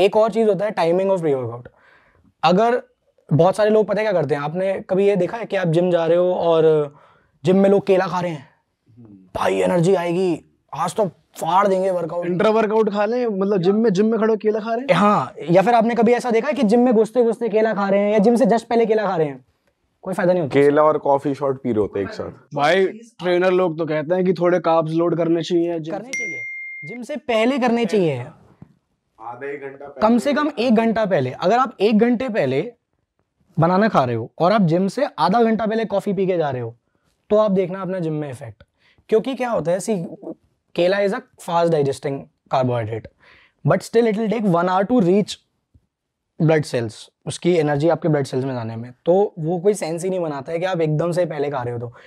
एक और चीज़ होता है टाइमिंग ऑफ प्री वर्कआउट अगर बहुत सारे लोग पता है क्या करते हैं आपने कभी ये देखा है कि आप जिम जा रहे हो और जिम में लोग केला खा रहे हैं भाई एनर्जी आएगी आज तो फाड़ देंगे वर्कआउट इंटर वर्कआउट खा लें मतलब जिम में जिम में खड़े केला खा रहे हैं हाँ या फिर आपने कभी ऐसा देखा है कि जिम में घुसते घुसते केला खा रहे हैं या जिम से जस्ट पहले केला खा रहे हैं कोई फायदा नहीं होता केला और कॉफी शॉट पी रहे होते एक साथ भाई ट्रेनर लोग तो कहते हैं कि थोड़े कार्ब्स लोड करने चाहिए करने चाहिए जिम से पहले करने चाहिए आधा एक घंटा कम से कम एक घंटा पहले अगर आप एक घंटे पहले बनाना खा रहे हो और आप जिम से आधा घंटा पहले कॉफी पी के जा रहे हो तो आप देखना अपना जिम में इफेक्ट क्योंकि क्या होता है see kela is a fast digesting carbohydrate but still it will take one hour to reach blood cells उसकी एनर्जी आपके ब्लड सेल्स में जाने में तो वो कोई सेंस ही नहीं बनाता है कि आप एकदम से पहले खा रहे हो तो